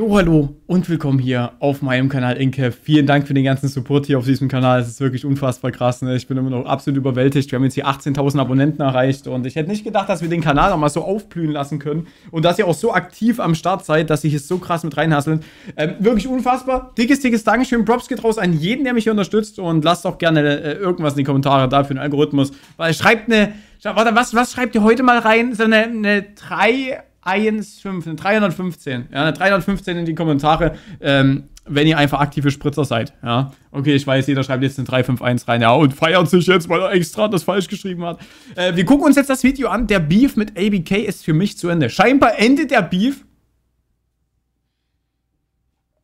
Jo, hallo und willkommen hier auf meinem Kanal Inkev. Vielen Dank für den ganzen Support hier auf diesem Kanal. Es ist wirklich unfassbar krass. Ne? Ich bin immer noch absolut überwältigt. Wir haben jetzt hier 18.000 Abonnenten erreicht und ich hätte nicht gedacht, dass wir den Kanal auch mal so aufblühen lassen können und dass ihr auch so aktiv am Start seid, dass ihr hier so krass mit reinhasseln. Ähm, wirklich unfassbar. Dickes, dickes Dankeschön. Props geht raus an jeden, der mich hier unterstützt und lasst auch gerne äh, irgendwas in die Kommentare da für den Algorithmus. Weil schreibt eine... Warte, was, was schreibt ihr heute mal rein? So eine, eine 3... 1,5, eine 315. Ja, eine 315 in die Kommentare, ähm, wenn ihr einfach aktive Spritzer seid. Ja, okay, ich weiß, jeder schreibt jetzt eine 351 rein. Ja, und feiert sich jetzt, weil er extra das falsch geschrieben hat. Äh, wir gucken uns jetzt das Video an. Der Beef mit ABK ist für mich zu Ende. Scheinbar endet der Beef.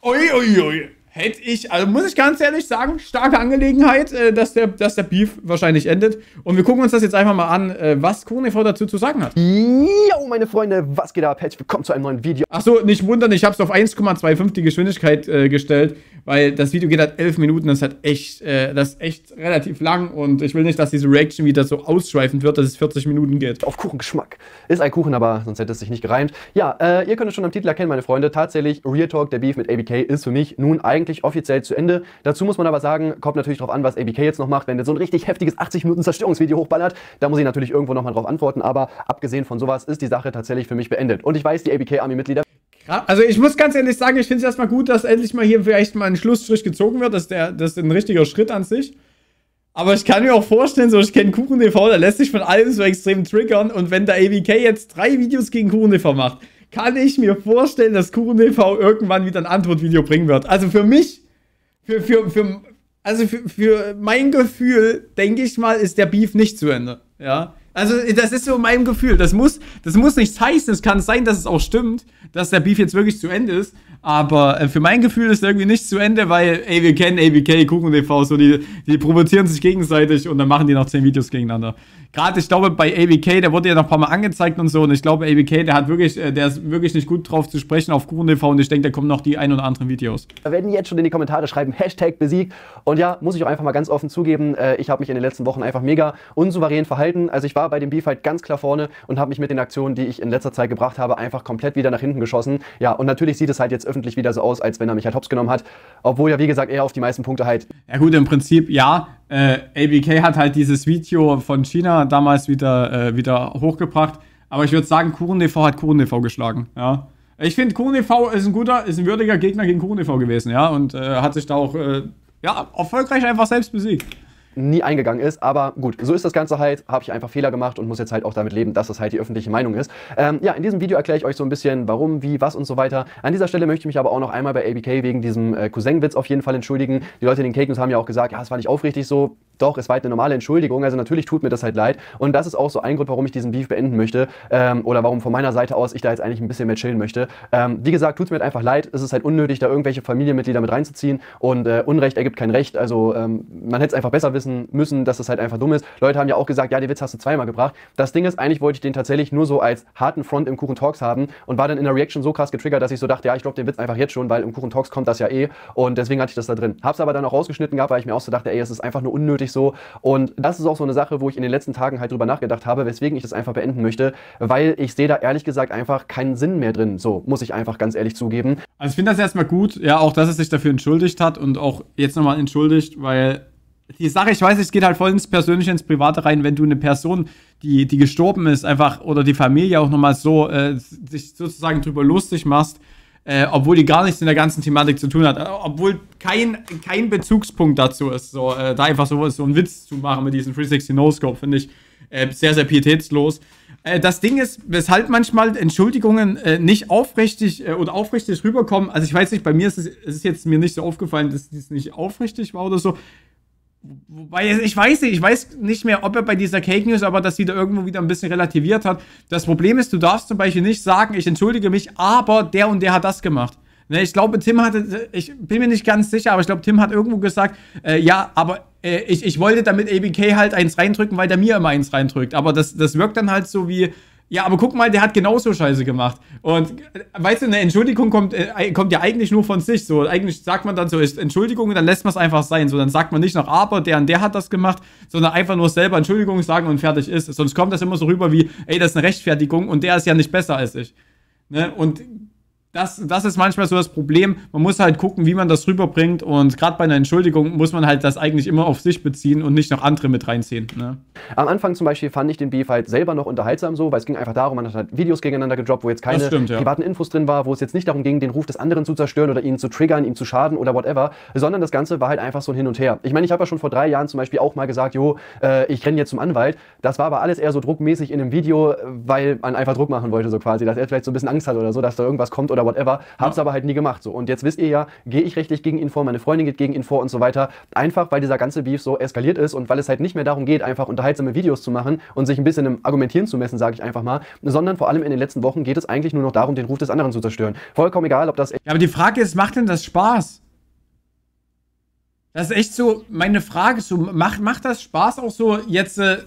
Ui, ui, ui. Hätte ich, also muss ich ganz ehrlich sagen, starke Angelegenheit, äh, dass, der, dass der Beef wahrscheinlich endet. Und wir gucken uns das jetzt einfach mal an, äh, was KronEV dazu zu sagen hat. Yo, meine Freunde, was geht ab? Herzlich willkommen zu einem neuen Video. Achso, nicht wundern, ich habe es auf 1,25 die Geschwindigkeit äh, gestellt, weil das Video geht halt 11 Minuten, das hat echt, äh, das ist echt relativ lang und ich will nicht, dass diese Reaction wieder so ausschweifend wird, dass es 40 Minuten geht. Auf Kuchengeschmack. Ist ein Kuchen, aber sonst hätte es sich nicht gereimt. Ja, äh, ihr könnt es schon am Titel erkennen, meine Freunde. Tatsächlich, Real Talk, der Beef mit ABK ist für mich nun eigentlich eigentlich offiziell zu Ende. Dazu muss man aber sagen, kommt natürlich darauf an, was ABK jetzt noch macht. Wenn der so ein richtig heftiges 80 Minuten Zerstörungsvideo hochballert, da muss ich natürlich irgendwo nochmal drauf antworten. Aber abgesehen von sowas ist die Sache tatsächlich für mich beendet. Und ich weiß, die ABK-Army-Mitglieder also ich muss ganz ehrlich sagen, ich finde es erstmal gut, dass endlich mal hier vielleicht mal ein Schlussstrich gezogen wird. Das, der, das ist ein richtiger Schritt an sich. Aber ich kann mir auch vorstellen, so ich kenne KuchenTV, da lässt sich von allem so extrem triggern. Und wenn der ABK jetzt drei Videos gegen KuchenTV macht, kann ich mir vorstellen, dass Kuchen TV e irgendwann wieder ein Antwortvideo bringen wird. Also für mich, für, für, für, also für, für mein Gefühl, denke ich mal, ist der Beef nicht zu Ende. Ja. Also, das ist so mein Gefühl. Das muss, das muss nichts heißen. Es kann sein, dass es auch stimmt dass der Beef jetzt wirklich zu Ende ist. Aber äh, für mein Gefühl ist er irgendwie nicht zu Ende, weil, ey, wir kennen ABK, Kuchen TV, so die, die provozieren sich gegenseitig und dann machen die noch 10 Videos gegeneinander. Gerade, ich glaube, bei ABK, der wurde ja noch ein paar Mal angezeigt und so. Und ich glaube, ABK, der hat wirklich, äh, der ist wirklich nicht gut drauf zu sprechen auf Kuchen TV und ich denke, da kommen noch die ein oder anderen Videos. Da werden jetzt schon in die Kommentare schreiben, Hashtag besiegt. Und ja, muss ich auch einfach mal ganz offen zugeben, äh, ich habe mich in den letzten Wochen einfach mega unsouverän verhalten. Also ich war bei dem Beef halt ganz klar vorne und habe mich mit den Aktionen, die ich in letzter Zeit gebracht habe, einfach komplett wieder nach hinten geschossen. Ja, und natürlich sieht es halt jetzt öffentlich wieder so aus, als wenn er mich halt hops genommen hat. Obwohl ja, wie gesagt, er auf die meisten Punkte halt. Ja, gut, im Prinzip ja. Äh, ABK hat halt dieses Video von China damals wieder, äh, wieder hochgebracht. Aber ich würde sagen, KurenTV hat KurenTV geschlagen. Ja. Ich finde, KurenTV ist ein guter, ist ein würdiger Gegner gegen KurenTV gewesen. Ja, und äh, hat sich da auch äh, ja, erfolgreich einfach selbst besiegt nie eingegangen ist. Aber gut, so ist das Ganze halt. Habe ich einfach Fehler gemacht und muss jetzt halt auch damit leben, dass das halt die öffentliche Meinung ist. Ähm, ja, in diesem Video erkläre ich euch so ein bisschen, warum, wie, was und so weiter. An dieser Stelle möchte ich mich aber auch noch einmal bei ABK wegen diesem äh, Cousin-Witz auf jeden Fall entschuldigen. Die Leute in den Cake News haben ja auch gesagt, ja, es war nicht aufrichtig so. Doch, es war halt eine normale Entschuldigung. Also natürlich tut mir das halt leid. Und das ist auch so ein Grund, warum ich diesen Beef beenden möchte. Ähm, oder warum von meiner Seite aus ich da jetzt eigentlich ein bisschen mehr chillen möchte. Ähm, wie gesagt, tut es mir halt einfach leid. Es ist halt unnötig, da irgendwelche Familienmitglieder mit reinzuziehen. Und äh, Unrecht ergibt kein Recht. Also ähm, man hätte es einfach besser wissen müssen, dass das halt einfach dumm ist. Leute haben ja auch gesagt, ja, den Witz hast du zweimal gebracht. Das Ding ist, eigentlich wollte ich den tatsächlich nur so als harten Front im Kuchen Talks haben und war dann in der Reaction so krass getriggert, dass ich so dachte, ja, ich glaube den Witz einfach jetzt schon, weil im Kuchen Talks kommt das ja eh. Und deswegen hatte ich das da drin. Hab's aber dann auch rausgeschnitten gehabt, weil ich mir auch so dachte, ey, es ist einfach nur unnötig wirklich so. Und das ist auch so eine Sache, wo ich in den letzten Tagen halt drüber nachgedacht habe, weswegen ich das einfach beenden möchte, weil ich sehe da ehrlich gesagt einfach keinen Sinn mehr drin. So, muss ich einfach ganz ehrlich zugeben. Also ich finde das erstmal gut, ja, auch dass es sich dafür entschuldigt hat und auch jetzt nochmal entschuldigt, weil die Sache, ich weiß, es geht halt voll ins Persönliche, ins Private rein, wenn du eine Person, die, die gestorben ist, einfach oder die Familie auch nochmal so äh, sich sozusagen drüber lustig machst äh, obwohl die gar nichts in der ganzen Thematik zu tun hat, äh, obwohl kein, kein Bezugspunkt dazu ist, so, äh, da einfach so, so einen Witz zu machen mit diesem 360 No-Scope, finde ich äh, sehr, sehr pietätslos. Äh, das Ding ist, weshalb manchmal Entschuldigungen äh, nicht aufrichtig oder aufrichtig rüberkommen, also ich weiß nicht, bei mir ist es, es ist jetzt mir nicht so aufgefallen, dass dies nicht aufrichtig war oder so, Wobei, ich weiß nicht, ich weiß nicht mehr, ob er bei dieser Cake News, aber das wieder irgendwo wieder ein bisschen relativiert hat. Das Problem ist, du darfst zum Beispiel nicht sagen, ich entschuldige mich, aber der und der hat das gemacht. Ne, ich glaube, Tim hatte, ich bin mir nicht ganz sicher, aber ich glaube, Tim hat irgendwo gesagt, äh, ja, aber äh, ich, ich wollte damit ABK halt eins reindrücken, weil der mir immer eins reindrückt. Aber das, das wirkt dann halt so wie, ja, aber guck mal, der hat genauso Scheiße gemacht. Und äh, weißt du, eine Entschuldigung kommt, äh, kommt ja eigentlich nur von sich. So, eigentlich sagt man dann so, ist Entschuldigung und dann lässt man es einfach sein. So, dann sagt man nicht noch, aber der und der hat das gemacht, sondern einfach nur selber Entschuldigung sagen und fertig ist. Sonst kommt das immer so rüber wie, ey, das ist eine Rechtfertigung und der ist ja nicht besser als ich. Ne? Und das, das ist manchmal so das Problem. Man muss halt gucken, wie man das rüberbringt. Und gerade bei einer Entschuldigung muss man halt das eigentlich immer auf sich beziehen und nicht noch andere mit reinziehen. Ne? Am Anfang zum Beispiel fand ich den Beef halt selber noch unterhaltsam so, weil es ging einfach darum, man hat halt Videos gegeneinander gedroppt, wo jetzt keine stimmt, ja. privaten Infos drin war, wo es jetzt nicht darum ging, den Ruf des anderen zu zerstören oder ihn zu triggern, ihm zu schaden oder whatever, sondern das Ganze war halt einfach so ein Hin und Her. Ich meine, ich habe ja schon vor drei Jahren zum Beispiel auch mal gesagt, jo, äh, ich renne jetzt zum Anwalt. Das war aber alles eher so druckmäßig in einem Video, äh, weil man einfach Druck machen wollte, so quasi, dass er vielleicht so ein bisschen Angst hat oder so, dass da irgendwas kommt oder whatever, haben es ja. aber halt nie gemacht. So. Und jetzt wisst ihr ja, gehe ich richtig gegen ihn vor, meine Freundin geht gegen ihn vor und so weiter. Einfach, weil dieser ganze Beef so eskaliert ist und weil es halt nicht mehr darum geht, einfach unterhaltsame Videos zu machen und sich ein bisschen im Argumentieren zu messen, sage ich einfach mal, sondern vor allem in den letzten Wochen geht es eigentlich nur noch darum, den Ruf des anderen zu zerstören. Vollkommen egal, ob das... Ja, aber die Frage ist, macht denn das Spaß? Das ist echt so meine Frage, so macht, macht das Spaß auch so jetzt... Äh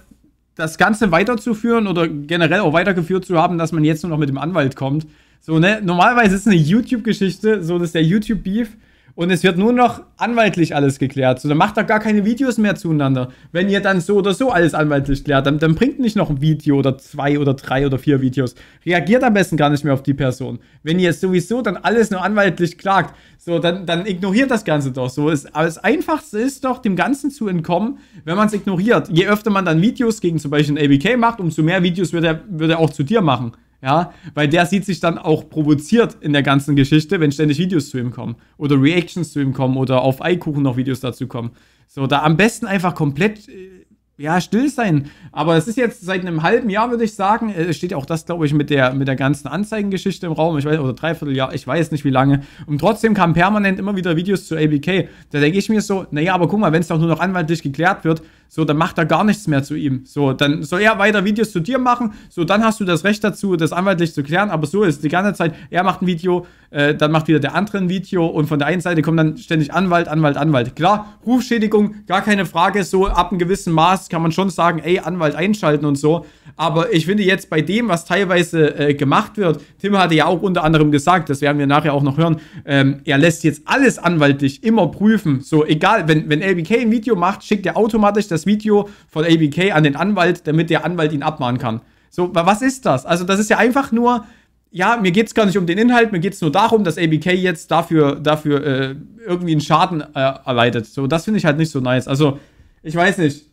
das Ganze weiterzuführen oder generell auch weitergeführt zu haben, dass man jetzt nur noch mit dem Anwalt kommt, so, ne? Normalerweise ist es eine YouTube-Geschichte, so, das ist der YouTube-Beef. Und es wird nur noch anwaltlich alles geklärt. So, dann macht doch gar keine Videos mehr zueinander. Wenn ihr dann so oder so alles anwaltlich klärt, dann, dann bringt nicht noch ein Video oder zwei oder drei oder vier Videos. Reagiert am besten gar nicht mehr auf die Person. Wenn ihr sowieso dann alles nur anwaltlich klagt, so, dann, dann ignoriert das Ganze doch. So, ist, aber das Einfachste ist doch, dem Ganzen zu entkommen, wenn man es ignoriert. Je öfter man dann Videos gegen zum Beispiel einen ABK macht, umso mehr Videos wird er, wird er auch zu dir machen. Ja, weil der sieht sich dann auch provoziert in der ganzen Geschichte, wenn ständig Videos zu ihm kommen oder Reactions zu ihm kommen oder auf Eikuchen noch Videos dazu kommen. So, da am besten einfach komplett äh, ja, still sein. Aber es ist jetzt seit einem halben Jahr, würde ich sagen, äh, steht auch das, glaube ich, mit der, mit der ganzen Anzeigengeschichte im Raum. Ich weiß, oder dreiviertel Jahr, ich weiß nicht wie lange. Und trotzdem kamen permanent immer wieder Videos zu ABK. Da denke ich mir so, naja, aber guck mal, wenn es doch nur noch anwaltlich geklärt wird, so, dann macht er gar nichts mehr zu ihm. So, dann soll er weiter Videos zu dir machen. So, dann hast du das Recht dazu, das anwaltlich zu klären. Aber so ist die ganze Zeit, er macht ein Video, äh, dann macht wieder der andere ein Video und von der einen Seite kommt dann ständig Anwalt, Anwalt, Anwalt. Klar, Rufschädigung, gar keine Frage. So, ab einem gewissen Maß kann man schon sagen, ey, Anwalt einschalten und so. Aber ich finde jetzt bei dem, was teilweise äh, gemacht wird, Tim hatte ja auch unter anderem gesagt, das werden wir nachher auch noch hören, ähm, er lässt jetzt alles anwaltlich immer prüfen. So, egal, wenn, wenn LBK ein Video macht, schickt er automatisch das das Video von ABK an den Anwalt, damit der Anwalt ihn abmahnen kann. So, was ist das? Also, das ist ja einfach nur, ja, mir geht es gar nicht um den Inhalt, mir geht es nur darum, dass ABK jetzt dafür, dafür äh, irgendwie einen Schaden äh, erleidet. So, das finde ich halt nicht so nice. Also, ich weiß nicht.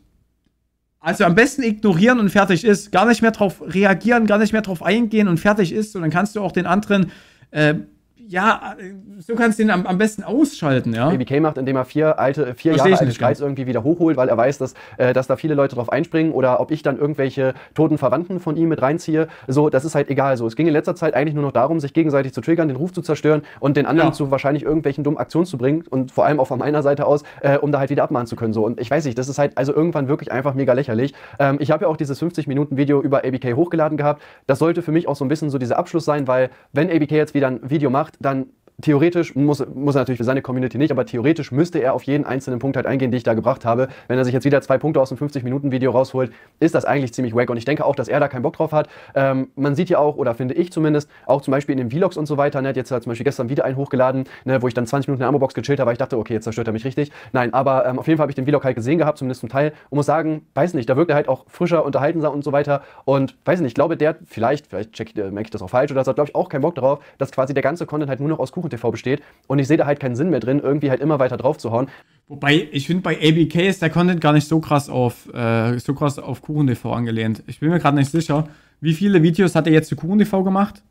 Also am besten ignorieren und fertig ist. Gar nicht mehr drauf reagieren, gar nicht mehr drauf eingehen und fertig ist. Und dann kannst du auch den anderen äh, ja, äh, so kannst du ihn am, am besten ausschalten, ja. BBK macht, indem er vier alte, äh, vier Versteh Jahre alte Streits irgendwie wieder hochholt, weil er weiß, dass, äh, dass da viele Leute drauf einspringen oder ob ich dann irgendwelche toten Verwandten von ihm mit reinziehe. So, das ist halt egal. So, es ging in letzter Zeit eigentlich nur noch darum, sich gegenseitig zu triggern, den Ruf zu zerstören und den anderen ja. zu wahrscheinlich irgendwelchen dummen Aktionen zu bringen und vor allem auch von meiner Seite aus, äh, um da halt wieder abmahnen zu können. So, und ich weiß nicht, das ist halt also irgendwann wirklich einfach mega lächerlich. Ähm, ich habe ja auch dieses 50-Minuten-Video über ABK hochgeladen gehabt. Das sollte für mich auch so ein bisschen so dieser Abschluss sein, weil wenn ABK jetzt wieder ein Video macht, dann theoretisch muss, muss er natürlich für seine Community nicht, aber theoretisch müsste er auf jeden einzelnen Punkt halt eingehen, den ich da gebracht habe. Wenn er sich jetzt wieder zwei Punkte aus dem 50-Minuten-Video rausholt, ist das eigentlich ziemlich wack. Und ich denke auch, dass er da keinen Bock drauf hat. Ähm, man sieht ja auch, oder finde ich zumindest, auch zum Beispiel in den Vlogs und so weiter, ne, jetzt hat zum Beispiel gestern wieder einen hochgeladen, ne, wo ich dann 20 Minuten in der Ammo-Box gechillt habe, weil ich dachte, okay, jetzt zerstört er mich richtig. Nein, aber ähm, auf jeden Fall habe ich den Vlog halt gesehen gehabt, zumindest zum Teil, und muss sagen, weiß nicht, da wirkt er halt auch frischer, unterhaltenser und so weiter. Und weiß nicht, ich glaube, der vielleicht, vielleicht check, äh, merke ich das auch falsch, oder das hat, glaube ich, auch keinen Bock drauf, dass quasi der ganze Content halt nur noch aus Kuchen Kuchen-TV besteht. Und ich sehe da halt keinen Sinn mehr drin, irgendwie halt immer weiter drauf zu hauen. Wobei, ich finde, bei ABK ist der Content gar nicht so krass auf, äh, so krass auf Kuchen-TV angelehnt. Ich bin mir gerade nicht sicher. Wie viele Videos hat er jetzt zu Kuchen-TV gemacht?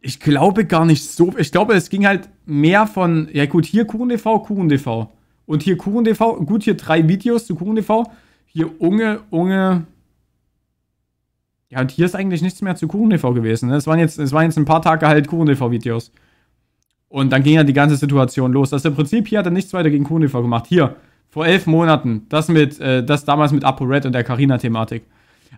Ich glaube gar nicht so. Ich glaube, es ging halt mehr von, ja gut, hier Kuchen-TV, Kuchen-TV. Und hier Kuchen-TV, gut, hier drei Videos zu Kuchen-TV. Hier Unge, Unge, ja, und hier ist eigentlich nichts mehr zu KuchenTV gewesen. Ne? Es waren, jetzt, es waren jetzt ein paar Tage halt KuchenTV-Videos. Und dann ging ja die ganze Situation los. Also im Prinzip hier hat er nichts weiter gegen KuchenTV gemacht. Hier, vor elf Monaten. Das mit, äh, das damals mit ApoRed und der Carina-Thematik.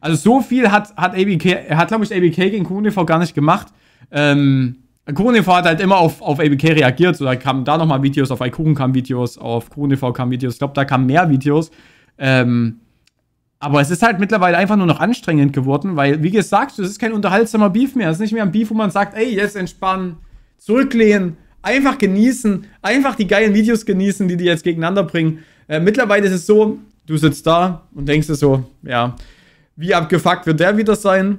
Also so viel hat, hat ABK, hat glaube ich ABK gegen KuchenTV gar nicht gemacht. Ähm, KuchenTV hat halt immer auf, auf ABK reagiert. So, da kamen da nochmal Videos, auf iKuchen kamen Videos, auf KuchenTV kamen Videos. Ich glaube, da kamen mehr Videos. Ähm, aber es ist halt mittlerweile einfach nur noch anstrengend geworden, weil, wie gesagt, es ist kein unterhaltsamer Beef mehr. Es ist nicht mehr ein Beef, wo man sagt, ey, jetzt entspannen, zurücklehnen, einfach genießen, einfach die geilen Videos genießen, die die jetzt gegeneinander bringen. Äh, mittlerweile ist es so, du sitzt da und denkst dir so, ja, wie abgefuckt wird der wieder sein?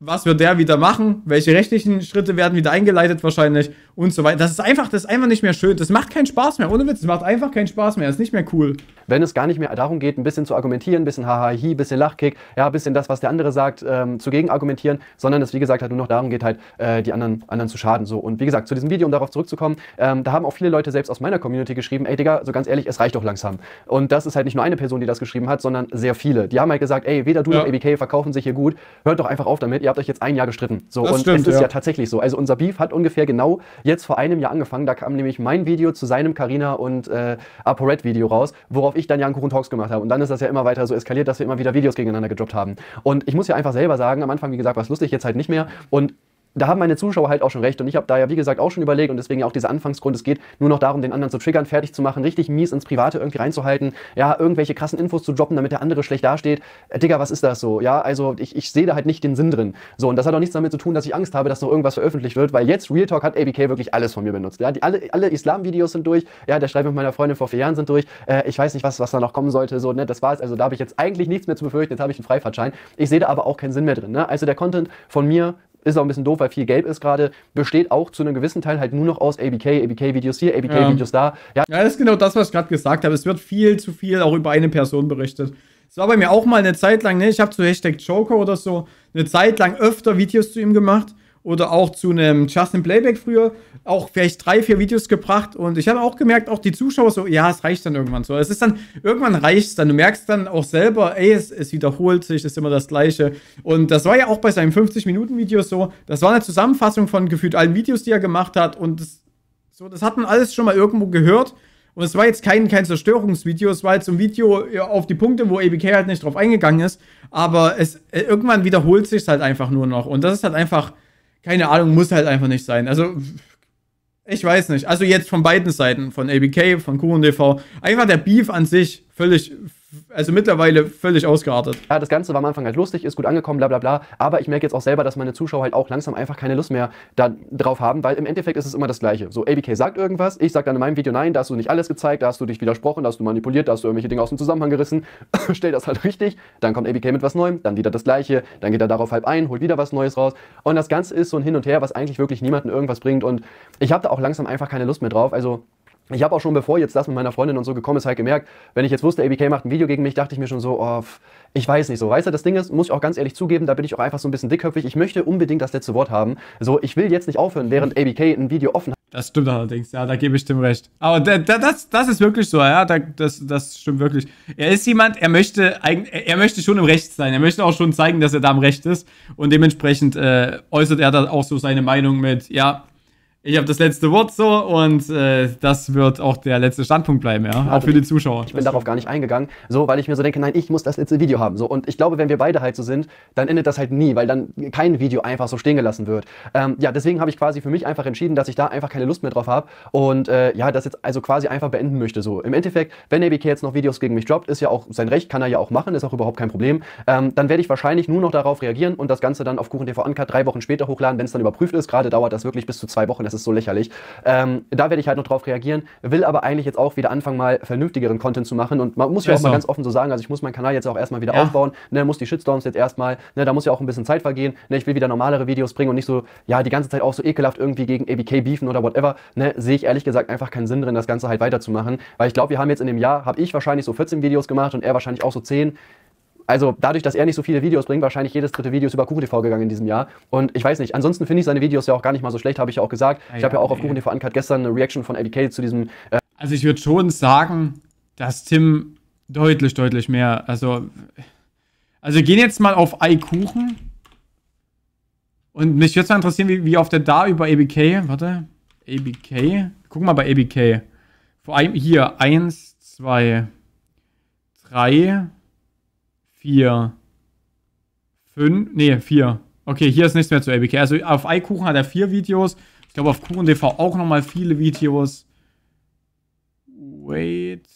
Was wird der wieder machen? Welche rechtlichen Schritte werden wieder eingeleitet wahrscheinlich? und so weiter. Das ist einfach, das ist einfach nicht mehr schön. Das macht keinen Spaß mehr. Ohne Witz, es macht einfach keinen Spaß mehr. Das ist nicht mehr cool. Wenn es gar nicht mehr darum geht, ein bisschen zu argumentieren, ein bisschen Hahahi, ein bisschen Lachkick, ja, ein bisschen das, was der andere sagt, ähm, zugegen argumentieren, sondern es, wie gesagt, halt nur noch darum geht, halt äh, die anderen, anderen zu schaden. So. Und wie gesagt, zu diesem Video, um darauf zurückzukommen, ähm, da haben auch viele Leute selbst aus meiner Community geschrieben, ey Digga, so ganz ehrlich, es reicht doch langsam. Und das ist halt nicht nur eine Person, die das geschrieben hat, sondern sehr viele. Die haben halt gesagt, ey, weder du ja. noch ABK verkaufen sich hier gut, hört doch einfach auf damit, ihr habt euch jetzt ein Jahr gestritten. So, das und stimmt, es ist ja. ja tatsächlich so. Also unser Beef hat ungefähr genau jetzt vor einem Jahr angefangen. Da kam nämlich mein Video zu seinem Carina und äh, ApoRed Video raus, worauf ich dann Jan Kuchen Talks gemacht habe. Und dann ist das ja immer weiter so eskaliert, dass wir immer wieder Videos gegeneinander gedroppt haben. Und ich muss ja einfach selber sagen, am Anfang, wie gesagt, war es lustig, jetzt halt nicht mehr. Und da haben meine Zuschauer halt auch schon recht. Und ich habe da ja, wie gesagt, auch schon überlegt und deswegen auch dieser Anfangsgrund, es geht nur noch darum, den anderen zu triggern, fertig zu machen, richtig mies ins Private irgendwie reinzuhalten, ja, irgendwelche krassen Infos zu droppen, damit der andere schlecht dasteht. Äh, Digga, was ist das so? Ja, also ich, ich sehe da halt nicht den Sinn drin. So, und das hat auch nichts damit zu tun, dass ich Angst habe, dass noch irgendwas veröffentlicht wird, weil jetzt Real Talk hat ABK wirklich alles von mir benutzt. Ja, die, alle, alle Islam-Videos sind durch, ja, der Streit mit meiner Freundin vor vier Jahren sind durch, äh, ich weiß nicht, was, was da noch kommen sollte, so, ne, das war's. Also da habe ich jetzt eigentlich nichts mehr zu befürchten, jetzt habe ich einen Freifahrtschein. Ich sehe da aber auch keinen Sinn mehr drin, ne? Also der Content von mir ist auch ein bisschen doof, weil viel Gelb ist gerade, besteht auch zu einem gewissen Teil halt nur noch aus ABK, ABK-Videos hier, ABK-Videos ja. da. Ja. ja, das ist genau das, was ich gerade gesagt habe. Es wird viel zu viel auch über eine Person berichtet. Es war bei mir auch mal eine Zeit lang, ne, ich habe zu Hashtag Joker oder so eine Zeit lang öfter Videos zu ihm gemacht oder auch zu einem Justin Playback früher auch vielleicht drei, vier Videos gebracht und ich habe auch gemerkt, auch die Zuschauer so, ja, es reicht dann irgendwann so. Es ist dann, irgendwann reicht es dann. Du merkst dann auch selber, ey, es, es wiederholt sich, es ist immer das Gleiche. Und das war ja auch bei seinem 50-Minuten-Video so. Das war eine Zusammenfassung von gefühlt allen Videos, die er gemacht hat und das, so, das hat man alles schon mal irgendwo gehört. Und es war jetzt kein, kein Zerstörungsvideo, es war jetzt so ein Video auf die Punkte, wo ABK halt nicht drauf eingegangen ist. Aber es äh, irgendwann wiederholt sich halt einfach nur noch. Und das ist halt einfach keine Ahnung, muss halt einfach nicht sein. Also, ich weiß nicht. Also jetzt von beiden Seiten, von ABK, von KurenTV. Einfach der Beef an sich, völlig, also mittlerweile völlig ausgeartet. Ja, das Ganze war am Anfang halt lustig, ist gut angekommen, bla bla bla. Aber ich merke jetzt auch selber, dass meine Zuschauer halt auch langsam einfach keine Lust mehr da drauf haben, weil im Endeffekt ist es immer das Gleiche. So, ABK sagt irgendwas, ich sage dann in meinem Video, nein, da hast du nicht alles gezeigt, da hast du dich widersprochen, da hast du manipuliert, da hast du irgendwelche Dinge aus dem Zusammenhang gerissen. Stell das halt richtig, dann kommt ABK mit was Neuem, dann wieder das Gleiche, dann geht er darauf halb ein, holt wieder was Neues raus. Und das Ganze ist so ein Hin und Her, was eigentlich wirklich niemanden irgendwas bringt. Und ich habe da auch langsam einfach keine Lust mehr drauf. Also ich habe auch schon, bevor jetzt das mit meiner Freundin und so gekommen ist, halt gemerkt, wenn ich jetzt wusste, ABK macht ein Video gegen mich, dachte ich mir schon so, oh, ich weiß nicht so. Weißt du, das Ding ist, muss ich auch ganz ehrlich zugeben, da bin ich auch einfach so ein bisschen dickköpfig. Ich möchte unbedingt das letzte Wort haben. So, ich will jetzt nicht aufhören, während ABK ein Video offen hat. Das stimmt allerdings, ja, da gebe ich dem recht. Aber da, da, das, das ist wirklich so, ja, da, das, das stimmt wirklich. Er ist jemand, er möchte, er möchte schon im Recht sein. Er möchte auch schon zeigen, dass er da im Recht ist. Und dementsprechend äh, äußert er da auch so seine Meinung mit, ja, ich habe das letzte Wort so und äh, das wird auch der letzte Standpunkt bleiben, ja. Auch für die Zuschauer. Ich bin darauf gar nicht eingegangen, so weil ich mir so denke, nein, ich muss das letzte Video haben. So. Und ich glaube, wenn wir beide halt so sind, dann endet das halt nie, weil dann kein Video einfach so stehen gelassen wird. Ähm, ja, deswegen habe ich quasi für mich einfach entschieden, dass ich da einfach keine Lust mehr drauf habe und äh, ja, das jetzt also quasi einfach beenden möchte. So. Im Endeffekt, wenn ABK jetzt noch Videos gegen mich droppt, ist ja auch sein Recht, kann er ja auch machen, ist auch überhaupt kein Problem. Ähm, dann werde ich wahrscheinlich nur noch darauf reagieren und das Ganze dann auf Kuchen TV Uncut drei Wochen später hochladen, wenn es dann überprüft ist. Gerade dauert das wirklich bis zu zwei Wochen es ist so lächerlich. Ähm, da werde ich halt noch drauf reagieren, will aber eigentlich jetzt auch wieder anfangen, mal vernünftigeren Content zu machen. Und man muss ja, auch so. mal ganz offen so sagen, also ich muss meinen Kanal jetzt auch erstmal wieder ja. aufbauen, ne, muss die Shitstorms jetzt erstmal, ne, da muss ja auch ein bisschen Zeit vergehen, ne, ich will wieder normalere Videos bringen und nicht so, ja, die ganze Zeit auch so ekelhaft irgendwie gegen ABK beefen oder whatever, ne, sehe ich ehrlich gesagt einfach keinen Sinn drin, das Ganze halt weiterzumachen, weil ich glaube, wir haben jetzt in dem Jahr, habe ich wahrscheinlich so 14 Videos gemacht und er wahrscheinlich auch so 10. Also dadurch, dass er nicht so viele Videos bringt, wahrscheinlich jedes dritte Video ist über KuchenTV gegangen in diesem Jahr. Und ich weiß nicht, ansonsten finde ich seine Videos ja auch gar nicht mal so schlecht, habe ich ja auch gesagt. Ja, ah ich habe ja auch auf KuchenTV Uncut gestern eine Reaction von ABK zu diesem... Äh also ich würde schon sagen, dass Tim deutlich, deutlich mehr, also... Also wir gehen jetzt mal auf Eikuchen. Und mich würde es mal interessieren, wie, wie auf der da über ABK, e warte, ABK, e guck mal bei ABK. E Vor allem hier, Eins, zwei, drei. 4, 5, nee, 4. Okay, hier ist nichts mehr zu ABK. Also auf iKuchen hat er 4 Videos. Ich glaube auf Kuchen.tv auch nochmal viele Videos. Wait.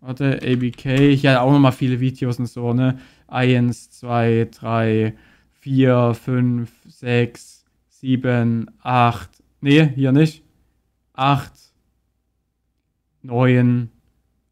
Warte, ABK. Hier hat er auch nochmal viele Videos und so, ne? 1, 2, 3, 4, 5, 6, 7, 8. Nee, hier nicht. 8, 9, 10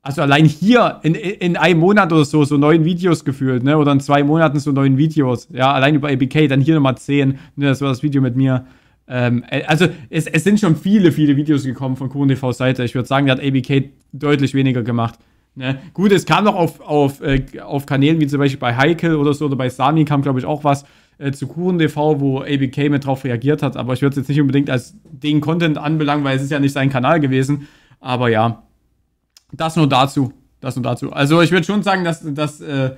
also allein hier in, in einem Monat oder so, so neun Videos gefühlt, ne? Oder in zwei Monaten so neun Videos. Ja, allein über ABK, dann hier nochmal zehn. Ne? Das war das Video mit mir. Ähm, äh, also es, es sind schon viele, viele Videos gekommen von KurenTVs Seite. Ich würde sagen, der hat ABK deutlich weniger gemacht. Ne? Gut, es kam noch auf, auf, äh, auf Kanälen wie zum Beispiel bei Heikel oder so oder bei Sami kam, glaube ich, auch was äh, zu KurenTV, wo ABK mit drauf reagiert hat. Aber ich würde es jetzt nicht unbedingt als den Content anbelangen, weil es ist ja nicht sein Kanal gewesen. Aber ja, das nur dazu. Das nur dazu. Also ich würde schon sagen, dass, dass äh,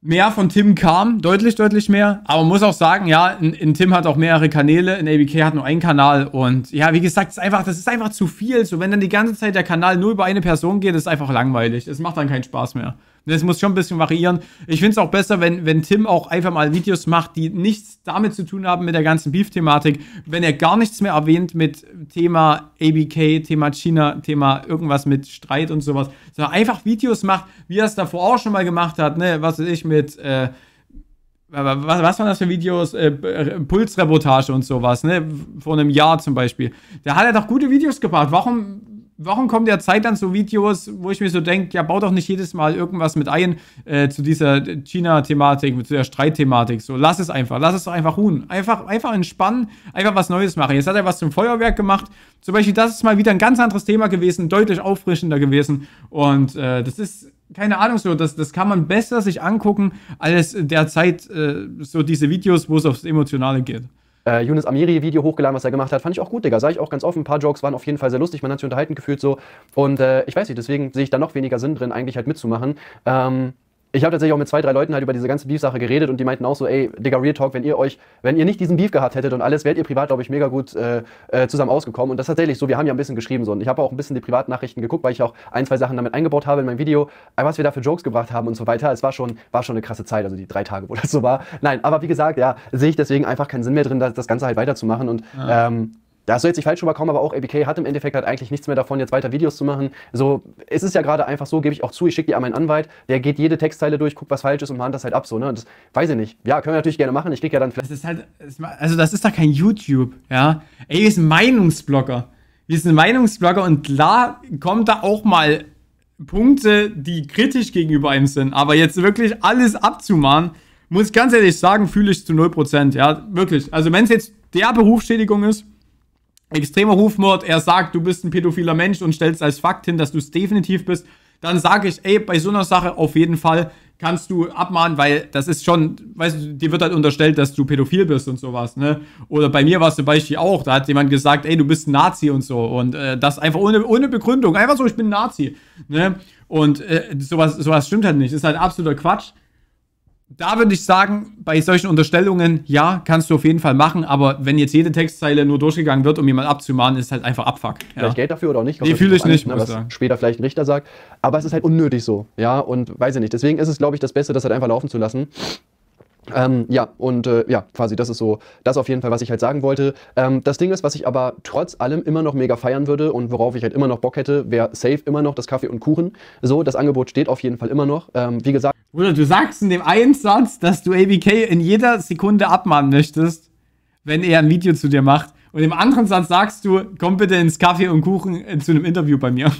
mehr von Tim kam, deutlich, deutlich mehr. Aber man muss auch sagen, ja, in, in, Tim hat auch mehrere Kanäle, in ABK hat nur einen Kanal. Und ja, wie gesagt, ist einfach, das ist einfach zu viel. So, wenn dann die ganze Zeit der Kanal nur über eine Person geht, ist einfach langweilig. Es macht dann keinen Spaß mehr. Das muss schon ein bisschen variieren. Ich finde es auch besser, wenn, wenn Tim auch einfach mal Videos macht, die nichts damit zu tun haben mit der ganzen Beef-Thematik. Wenn er gar nichts mehr erwähnt mit Thema ABK, Thema China, Thema irgendwas mit Streit und sowas, sondern einfach Videos macht, wie er es davor auch schon mal gemacht hat, ne? Was weiß ich mit. Äh, was, was waren das für Videos? Äh, äh, Pulsreportage und sowas, ne? Vor einem Jahr zum Beispiel. Da hat er doch gute Videos gebracht. Warum warum kommen derzeit dann so Videos, wo ich mir so denke, ja, bau doch nicht jedes Mal irgendwas mit ein äh, zu dieser China-Thematik, zu der Streitthematik. So, lass es einfach, lass es doch einfach ruhen. Einfach, einfach entspannen, einfach was Neues machen. Jetzt hat er was zum Feuerwerk gemacht. Zum Beispiel, das ist mal wieder ein ganz anderes Thema gewesen, deutlich auffrischender gewesen. Und äh, das ist keine Ahnung, so, das, das kann man besser sich angucken, als derzeit äh, so diese Videos, wo es aufs Emotionale geht äh, Yunus Amiri-Video hochgeladen, was er gemacht hat. Fand ich auch gut, Digga. Sag ich auch ganz offen. Ein paar Jokes waren auf jeden Fall sehr lustig. Man hat sich unterhalten gefühlt so. Und äh, ich weiß nicht, deswegen sehe ich da noch weniger Sinn drin, eigentlich halt mitzumachen. Ähm, ich habe tatsächlich auch mit zwei, drei Leuten halt über diese ganze Beef-Sache geredet und die meinten auch so, ey, Digga, Real Talk, wenn ihr euch, wenn ihr nicht diesen Beef gehabt hättet und alles, wärt ihr privat, glaube ich, mega gut äh, äh, zusammen ausgekommen. Und das ist tatsächlich so, wir haben ja ein bisschen geschrieben so. Und ich habe auch ein bisschen die Privatnachrichten geguckt, weil ich auch ein, zwei Sachen damit eingebaut habe in meinem Video, was wir da für Jokes gebracht haben und so weiter. Es war schon, war schon eine krasse Zeit, also die drei Tage, wo das so war. Nein, aber wie gesagt, ja, sehe ich deswegen einfach keinen Sinn mehr drin, das, das Ganze halt weiterzumachen. Und ja. ähm, das soll jetzt nicht falsch überkommen, aber auch ABK hat im Endeffekt halt eigentlich nichts mehr davon, jetzt weiter Videos zu machen. So, es ist ja gerade einfach so, gebe ich auch zu, ich schicke die an meinen Anwalt, der geht jede Textzeile durch, guckt, was falsch ist und mahnt das halt ab, so, ne? das weiß ich nicht. Ja, können wir natürlich gerne machen, ich kriege ja dann vielleicht... Das ist halt, also das ist da kein YouTube, ja? Ey, wir sind Meinungsblogger. Wir sind Meinungsblogger und klar kommt da auch mal Punkte, die kritisch gegenüber einem sind. Aber jetzt wirklich alles abzumahnen, muss ich ganz ehrlich sagen, fühle ich zu 0%, ja? Wirklich. Also wenn es jetzt der Berufsschädigung ist extremer Rufmord, er sagt, du bist ein pädophiler Mensch und stellst als Fakt hin, dass du es definitiv bist, dann sage ich, ey, bei so einer Sache auf jeden Fall kannst du abmahnen, weil das ist schon, weißt du, dir wird halt unterstellt, dass du pädophil bist und sowas, ne? Oder bei mir war es zum Beispiel auch, da hat jemand gesagt, ey, du bist ein Nazi und so und äh, das einfach ohne, ohne Begründung, einfach so, ich bin ein Nazi, ne? Und äh, sowas, sowas stimmt halt nicht, ist halt absoluter Quatsch. Da würde ich sagen, bei solchen Unterstellungen, ja, kannst du auf jeden Fall machen, aber wenn jetzt jede Textzeile nur durchgegangen wird, um jemanden abzumahnen, ist es halt einfach Abfuck. Ja. Vielleicht Geld dafür oder auch nicht. Nee, fühle ne, ich nicht, an, muss ne, Später vielleicht ein Richter sagt, aber es ist halt unnötig so, ja, und weiß ich nicht. Deswegen ist es, glaube ich, das Beste, das halt einfach laufen zu lassen. Ähm, ja, und äh, ja, quasi das ist so das auf jeden Fall, was ich halt sagen wollte. Ähm, das Ding ist, was ich aber trotz allem immer noch mega feiern würde und worauf ich halt immer noch Bock hätte, wäre safe immer noch das Kaffee und Kuchen. So, das Angebot steht auf jeden Fall immer noch. Ähm, wie gesagt. Bruder, du sagst in dem einen Satz, dass du ABK in jeder Sekunde abmahnen möchtest, wenn er ein Video zu dir macht. Und im anderen Satz sagst du, komm bitte ins Kaffee und Kuchen äh, zu einem Interview bei mir.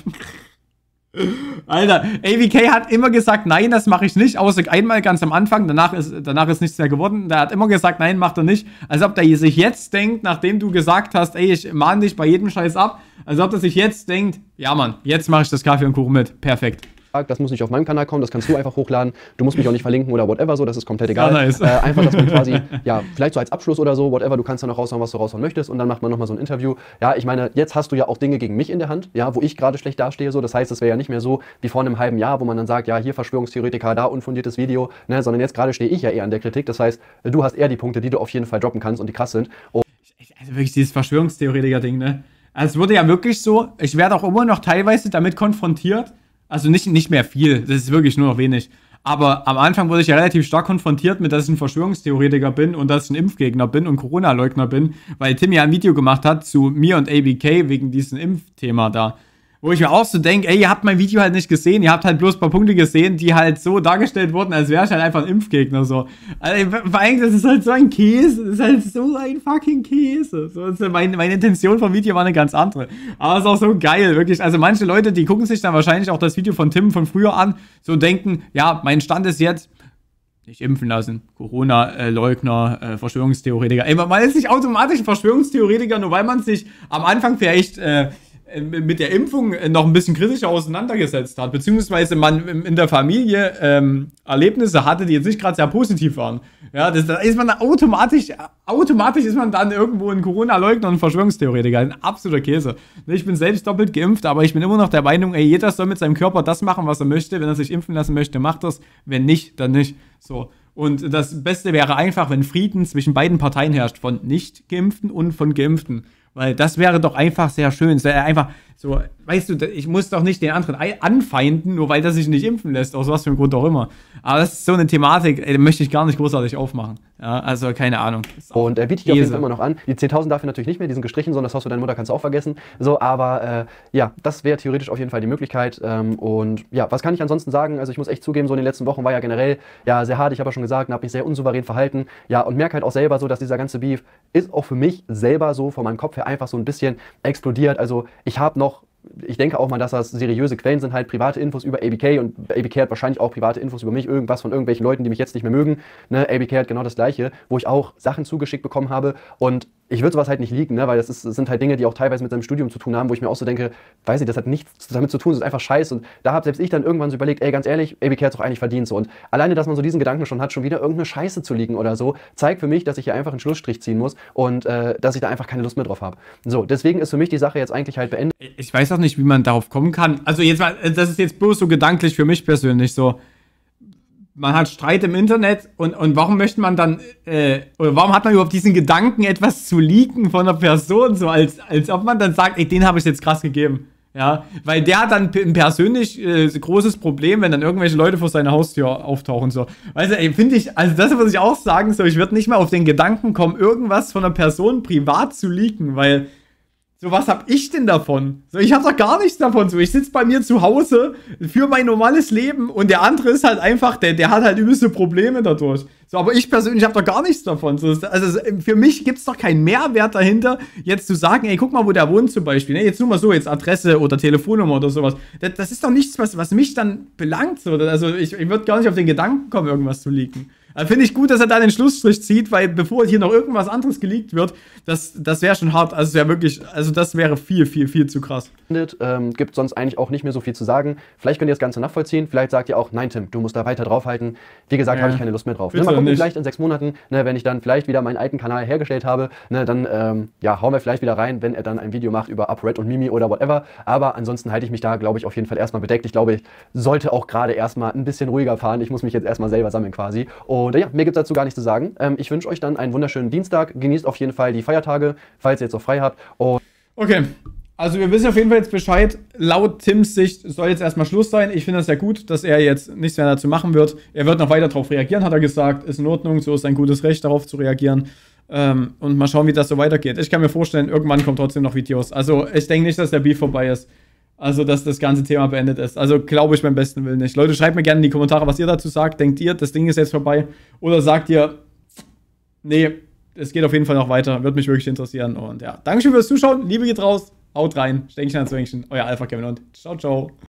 Alter, AVK hat immer gesagt, nein, das mache ich nicht, außer einmal ganz am Anfang, danach ist, danach ist nichts mehr geworden. Der hat immer gesagt, nein, macht er nicht. Als ob der sich jetzt denkt, nachdem du gesagt hast, ey, ich mahne dich bei jedem Scheiß ab, als ob der sich jetzt denkt, ja Mann, jetzt mache ich das Kaffee und Kuchen mit. Perfekt gefragt, das muss nicht auf meinem Kanal kommen, das kannst du einfach hochladen. Du musst mich auch nicht verlinken oder whatever, so, das ist komplett ah, egal. Ah, nice. äh, einfach, dass man quasi, ja, vielleicht so als Abschluss oder so, whatever, du kannst dann noch raushauen, was du raushauen möchtest und dann macht man nochmal so ein Interview. Ja, ich meine, jetzt hast du ja auch Dinge gegen mich in der Hand, ja, wo ich gerade schlecht dastehe, so. Das heißt, es wäre ja nicht mehr so wie vor einem halben Jahr, wo man dann sagt, ja, hier Verschwörungstheoretiker, da unfundiertes Video, ne, sondern jetzt gerade stehe ich ja eher an der Kritik. Das heißt, du hast eher die Punkte, die du auf jeden Fall droppen kannst und die krass sind. Und oh. also wirklich dieses Verschwörungstheoretiker-Ding, ne? Also es wurde ja wirklich so, ich werde auch immer noch teilweise damit konfrontiert, also nicht, nicht mehr viel, das ist wirklich nur noch wenig. Aber am Anfang wurde ich ja relativ stark konfrontiert mit, dass ich ein Verschwörungstheoretiker bin und dass ich ein Impfgegner bin und Corona-Leugner bin, weil Tim ja ein Video gemacht hat zu mir und ABK wegen diesem Impfthema da wo ich mir auch so denke, ey, ihr habt mein Video halt nicht gesehen, ihr habt halt bloß ein paar Punkte gesehen, die halt so dargestellt wurden, als wäre ich halt einfach ein Impfgegner, so. Also, vor allem, das ist halt so ein Käse, das ist halt so ein fucking Käse. So, also meine, meine Intention vom Video war eine ganz andere. Aber es ist auch so geil, wirklich. Also manche Leute, die gucken sich dann wahrscheinlich auch das Video von Tim von früher an, so denken, ja, mein Stand ist jetzt, nicht impfen lassen. Corona-Leugner, äh, Verschwörungstheoretiker. Ey, man ist nicht automatisch Verschwörungstheoretiker, nur weil man sich am Anfang vielleicht äh, äh, mit der Impfung äh, noch ein bisschen kritischer auseinandergesetzt hat, beziehungsweise man in der Familie ähm, Erlebnisse hatte, die jetzt nicht gerade sehr positiv waren. Ja, das, da ist man automatisch, automatisch ist man dann irgendwo ein Corona-Leugner und Verschwörungstheoretiker. Ein absoluter Käse. Ne, ich bin selbst doppelt geimpft, aber ich bin immer noch der Meinung, ey, jeder soll mit seinem Körper das machen, was er möchte. Wenn er sich impfen lassen möchte, macht das. Wenn nicht, dann nicht. So. Und das Beste wäre einfach, wenn Frieden zwischen beiden Parteien herrscht, von Nicht-Geimpften und von Geimpften. Weil das wäre doch einfach sehr schön. Es wäre einfach, so, weißt du, ich muss doch nicht den anderen anfeinden, nur weil der sich nicht impfen lässt, aus was für einem Grund auch immer. Aber das ist so eine Thematik, ey, möchte ich gar nicht großartig aufmachen. Ja, also keine Ahnung. Und er äh, bietet dir auf jeden Fall immer noch an. Die 10.000 darf ich natürlich nicht mehr, die sind gestrichen, sondern das Haus für deine Mutter kannst du auch vergessen. So, aber äh, ja, das wäre theoretisch auf jeden Fall die Möglichkeit. Ähm, und ja, was kann ich ansonsten sagen? Also ich muss echt zugeben, so in den letzten Wochen war ja generell ja sehr hart, ich habe ja schon gesagt, habe mich sehr unsouverän verhalten. Ja, und merke halt auch selber so, dass dieser ganze Beef ist auch für mich selber so von meinem Kopf her einfach so ein bisschen explodiert. Also ich habe noch ich denke auch mal, dass das seriöse Quellen sind, halt private Infos über ABK und ABK hat wahrscheinlich auch private Infos über mich, irgendwas von irgendwelchen Leuten, die mich jetzt nicht mehr mögen. Ne? ABK hat genau das Gleiche, wo ich auch Sachen zugeschickt bekommen habe und ich würde sowas halt nicht liegen, ne? weil das, ist, das, sind halt Dinge, die auch teilweise mit seinem Studium zu tun haben, wo ich mir auch so denke, weiß nicht, das hat nichts damit zu tun, das ist einfach scheiße. Und da habe selbst ich dann irgendwann so überlegt, ey, ganz ehrlich, ABK hat es doch eigentlich verdient. So. Und alleine, dass man so diesen Gedanken schon hat, schon wieder irgendeine Scheiße zu liegen oder so, zeigt für mich, dass ich hier einfach einen Schlussstrich ziehen muss und äh, dass ich da einfach keine Lust mehr drauf habe. So, deswegen ist für mich die Sache jetzt eigentlich halt beendet. Ich weiß auch nicht, wie man darauf kommen kann. Also jetzt mal, äh, das ist jetzt bloß so gedanklich für mich persönlich so. Man hat Streit im Internet und, und warum möchte man dann, äh, oder warum hat man überhaupt diesen Gedanken, etwas zu leaken von einer Person, so als, als ob man dann sagt, ey, den habe ich jetzt krass gegeben. Ja, weil der hat dann ein persönlich äh, großes Problem, wenn dann irgendwelche Leute vor seiner Haustür auftauchen. So. Weißt du, finde ich, also das muss ich auch sagen, so, ich würde nicht mal auf den Gedanken kommen, irgendwas von einer Person privat zu leaken, weil so, was hab ich denn davon? So, ich hab doch gar nichts davon. So, ich sitze bei mir zu Hause für mein normales Leben und der andere ist halt einfach, der, der hat halt übelste Probleme dadurch. So, aber ich persönlich hab doch gar nichts davon. So, also, für mich gibt's doch keinen Mehrwert dahinter, jetzt zu sagen, ey, guck mal, wo der wohnt zum Beispiel. Ne? Jetzt nur mal so, jetzt Adresse oder Telefonnummer oder sowas. Das, das ist doch nichts, was, was mich dann belangt. So. Also, ich, ich würde gar nicht auf den Gedanken kommen, irgendwas zu leaken. Finde ich gut, dass er da den Schlussstrich zieht, weil bevor hier noch irgendwas anderes geleakt wird, das, das wäre schon hart. Also wäre wirklich, also das wäre viel, viel, viel zu krass. Ähm, gibt sonst eigentlich auch nicht mehr so viel zu sagen. Vielleicht könnt ihr das Ganze nachvollziehen. Vielleicht sagt ihr auch, nein, Tim, du musst da weiter draufhalten. Wie gesagt, ja. habe ich keine Lust mehr drauf. Ne, mal gucken, vielleicht in sechs Monaten, ne, wenn ich dann vielleicht wieder meinen alten Kanal hergestellt habe, ne, dann ähm, ja, hauen wir vielleicht wieder rein, wenn er dann ein Video macht über UpRed und Mimi oder whatever. Aber ansonsten halte ich mich da, glaube ich, auf jeden Fall erstmal bedeckt. Ich glaube, ich sollte auch gerade erstmal ein bisschen ruhiger fahren. Ich muss mich jetzt erstmal selber sammeln quasi. Und und ja, mehr gibt es dazu gar nicht zu sagen. Ähm, ich wünsche euch dann einen wunderschönen Dienstag. Genießt auf jeden Fall die Feiertage, falls ihr jetzt noch frei habt. Und okay. Also wir wissen auf jeden Fall jetzt Bescheid. Laut Tims Sicht soll jetzt erstmal Schluss sein. Ich finde das ja gut, dass er jetzt nichts mehr dazu machen wird. Er wird noch weiter darauf reagieren, hat er gesagt. Ist in Ordnung, so ist sein gutes Recht, darauf zu reagieren. Ähm, und mal schauen, wie das so weitergeht. Ich kann mir vorstellen, irgendwann kommen trotzdem noch Videos. Also ich denke nicht, dass der Beef vorbei ist. Also, dass das ganze Thema beendet ist. Also, glaube ich beim besten Willen nicht. Leute, schreibt mir gerne in die Kommentare, was ihr dazu sagt. Denkt ihr, das Ding ist jetzt vorbei? Oder sagt ihr, nee, es geht auf jeden Fall noch weiter. Würde mich wirklich interessieren. Und ja, Dankeschön fürs Zuschauen. Liebe geht raus. Haut rein. Stängchen an Wängchen. Euer Alpha Kevin und ciao, ciao.